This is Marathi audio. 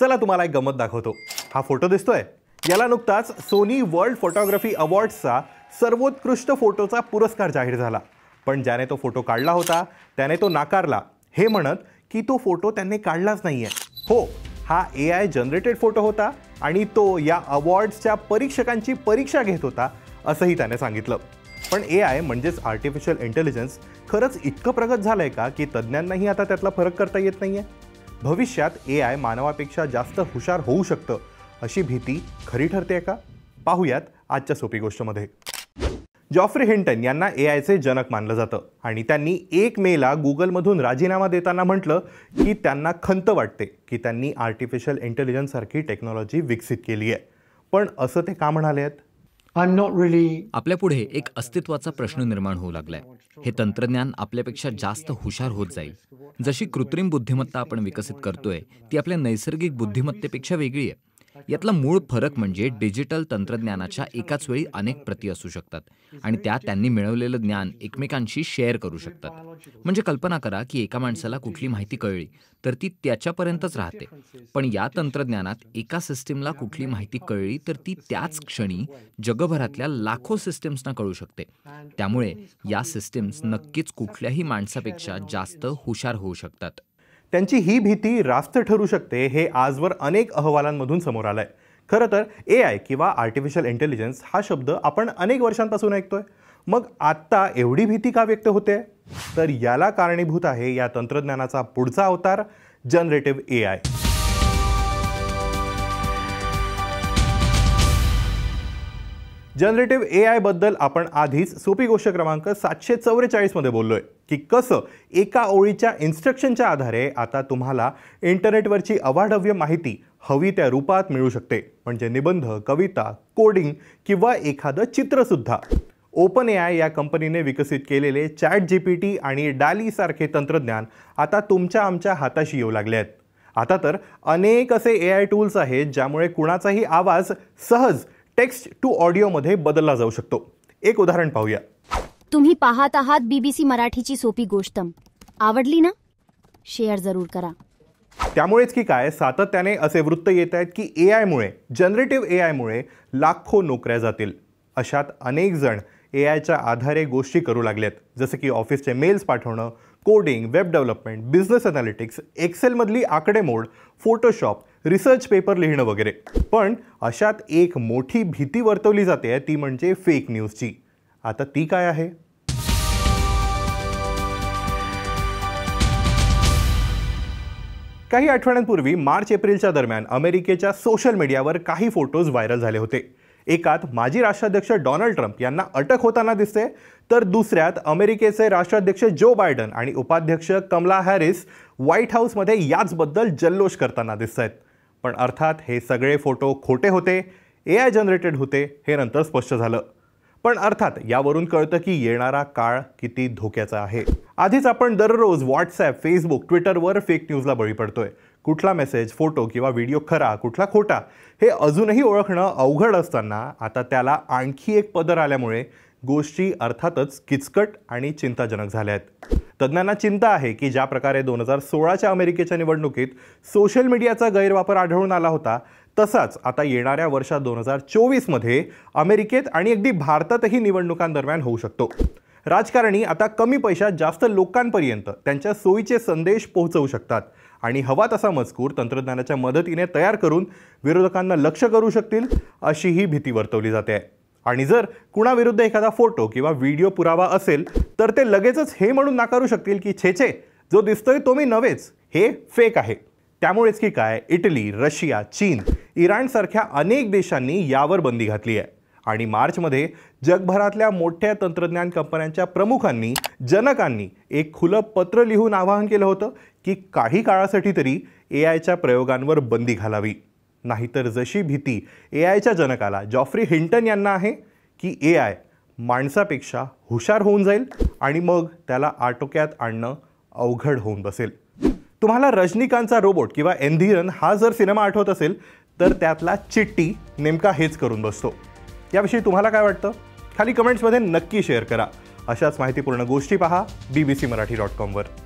चला तुम्हाला एक गमत दाखवतो हा फोटो दिसतोय याला नुकताच सोनी वर्ल्ड फोटोग्राफी अवॉर्ड्सचा सर्वोत्कृष्ट फोटोचा पुरस्कार जाहीर झाला पण ज्याने तो फोटो काढला होता त्याने तो नाकारला हे म्हणत की तो फोटो त्यांनी काढलाच नाही आहे हो हा ए आय जनरेटेड फोटो होता आणि तो या अवॉर्ड्सच्या परीक्षकांची परीक्षा घेत होता असंही त्याने सांगितलं पण ए आय म्हणजेच आर्टिफिशियल इंटेलिजन्स खरंच इतकं प्रगत झालं आहे का की तज्ज्ञांनाही आता त्यातला फरक करता येत नाही आहे भविष्यात ए आय मानवापेक्षा जास्त हुशार होऊ शकतं अशी भीती खरी ठरते का पाहूयात आजच्या सोपी गोष्टमध्ये जॉफ्री हिंटन यांना ए आयचे जनक मानलं जातं आणि त्यांनी एक मेला गुगलमधून राजीनामा देताना म्हटलं की त्यांना खंत वाटते की त्यांनी आर्टिफिशियल इंटेलिजन्ससारखी टेक्नॉलॉजी विकसित केली आहे पण असं ते का म्हणाले आहेत Really... आपल्या पुढे एक अस्तित्वाचा प्रश्न निर्माण होऊ लागलाय हे तंत्रज्ञान आपल्यापेक्षा जास्त हुशार होत जाईल जशी कृत्रिम बुद्धिमत्ता आपण विकसित करतोय ती आपल्या नैसर्गिक बुद्धिमत्तेपेक्षा वेगळी आहे यातला मूळ फरक म्हणजे डिजिटल तंत्रज्ञानाच्या एकाच वेळी अनेक प्रती असू शकतात आणि त्या त्यांनी मिळवलेलं ज्ञान एकमेकांशी शेअर करू शकतात म्हणजे कल्पना करा की एका माणसाला कुठली माहिती कळली तर ती त्याच्यापर्यंतच राहते पण या तंत्रज्ञानात एका सिस्टीमला कुठली माहिती कळली तर ती त्याच क्षणी जगभरातल्या लाखो सिस्टीम्सना कळू शकते त्यामुळे या सिस्टीम्स नक्कीच कुठल्याही माणसापेक्षा जास्त हुशार होऊ शकतात त्यांची ही भीती रास्त ठरू शकते हे आजवर अनेक अहवालांमधून समोर आलं आहे खरं तर ए आय किंवा आर्टिफिशियल इंटेलिजन्स हा शब्द आपण अनेक वर्षांपासून ऐकतोय मग आत्ता एवढी भीती का व्यक्त होते तर याला कारणीभूत आहे या तंत्रज्ञानाचा पुढचा अवतार generative A I generative A आयबद्दल आपण आधीच सोपी गोष्ट क्रमांक सातशे चौवेचाळीसमध्ये बोललो आहे की कसं एका ओळीच्या इन्स्ट्रक्शनच्या आधारे आता तुम्हाला इंटरनेटवरची अवाढव्य माहिती हवी त्या रूपात मिळू शकते म्हणजे निबंध कविता कोडिंग किंवा एखादं चित्रसुद्धा ओपन ए आय या कंपनीने विकसित केलेले चॅट जी पी टी आणि डॅलीसारखे तंत्रज्ञान आता तुमच्या आमच्या हाताशी येऊ लागले आहेत आता तर अनेक असे ए आय टूल्स आहेत ज्यामुळे कुणाचाही आवाज सहज टेक्स्ट टू ऑडिओमध्ये बदलला जाऊ शकतो एक उदाहरण पाहूया तुम्ही पाहत आहात बीबीसी मराठीची सोपी गोष्ट आवडली ना शेअर जरूर करा त्यामुळेच की काय सातत्याने असे वृत्त येत आहेत की ए आयमुळे जनरेटिव्ह ए आयमुळे लाखो नोकऱ्या जातील अशात अनेक जण ए आयच्या आधारे गोष्टी करू लागल्यात जसं की ऑफिसचे मेल्स पाठवणं coding web development business analytics एक्सेलमधली आकडेमोड फोटोशॉप रिसर्च पेपर लिहिणं वगैरे पण अशात एक मोठी भीती वर्तवली जाते ती म्हणजे फेक न्यूजची आता ती काय आहे काही आठवड्यांपूर्वी मार्च एप्रिलच्या दरम्यान अमेरिकेच्या सोशल मीडियावर काही फोटोज व्हायरल झाले होते एकात माजी राष्ट्राध्यक्ष डोनाल्ड ट्रम्प यांना अटक होताना दिसते तर दुसऱ्यात अमेरिकेचे राष्ट्राध्यक्ष जो बायडन आणि उपाध्यक्ष कमला हॅरिस व्हाईट हाऊसमध्ये याचबद्दल जल्लोष करताना दिसत आहेत पण अर्थात हे सगळे फोटो खोटे होते ए आय जनरेटेड होते हे नंतर स्पष्ट झालं पण अर्थात यावरून कळतं की येणारा काळ किती धोक्याचा आहे आधीच आपण दररोज व्हॉट्सॲप फेसबुक ट्विटरवर फेक न्यूजला बळी पडतोय कुठला मेसेज फोटो किंवा व्हिडिओ खरा कुठला खोटा हे अजूनही ओळखणं अवघड असताना आता त्याला आणखी एक पदर आल्यामुळे गोष्टी अर्थातच किचकट आणि चिंताजनक झाल्या आहेत तज्ज्ञांना चिंता आहे की ज्या प्रकारे दोन हजार सोळाच्या अमेरिकेच्या निवडणुकीत सोशल मीडियाचा गैरवापर आढळून आला होता तसाच आता येणाऱ्या वर्षात दोन हजार चोवीसमध्ये अमेरिकेत आणि अगदी भारतातही निवडणुकांदरम्यान होऊ शकतो राजकारणी आता कमी पैशात जास्त लोकांपर्यंत त्यांच्या सोयीचे संदेश पोहोचवू शकतात आणि हवा तसा मजकूर तंत्रज्ञानाच्या मदतीने तयार करून विरोधकांना लक्ष करू शकतील अशी ही भीती वर्तवली जाते आणि जर कुणाविरुद्ध एखादा फोटो किंवा व्हिडिओ पुरावा असेल तर ते लगेचच हे म्हणून नाकारू शकतील की छेछे जो दिसतोय तो मी नव्हेच हे फेक आहे त्यामुळेच की काय इटली रशिया चीन इराणसारख्या अनेक देशांनी यावर बंदी घातली आहे आणि मार्चमध्ये जगभरातल्या मोठ्या तंत्रज्ञान कंपन्यांच्या प्रमुखांनी जनकांनी एक खुलं पत्र लिहून आवाहन केलं होतं की काही काळासाठी तरी ए आयच्या प्रयोगांवर बंदी घालावी नाहीतर जशी भीती ए आयच्या जनकाला जॉफ्री हिंटन यांना आहे की ए आय माणसापेक्षा हुशार होऊन जाईल आणि मग त्याला आटोक्यात आणणं अवघड होऊन बसेल तुम्हाला रजनीकांतचा रोबोट किंवा एनधीरन हा जर सिनेमा आठवत असेल तर त्यातला चिट्टी नेमका हेच करून बसतो याविषयी तुम्हाला काय वाटतं खाली कमेंट्समध्ये नक्की शेअर करा अशाच माहितीपूर्ण गोष्टी पहा B B C Marathi dot कॉमवर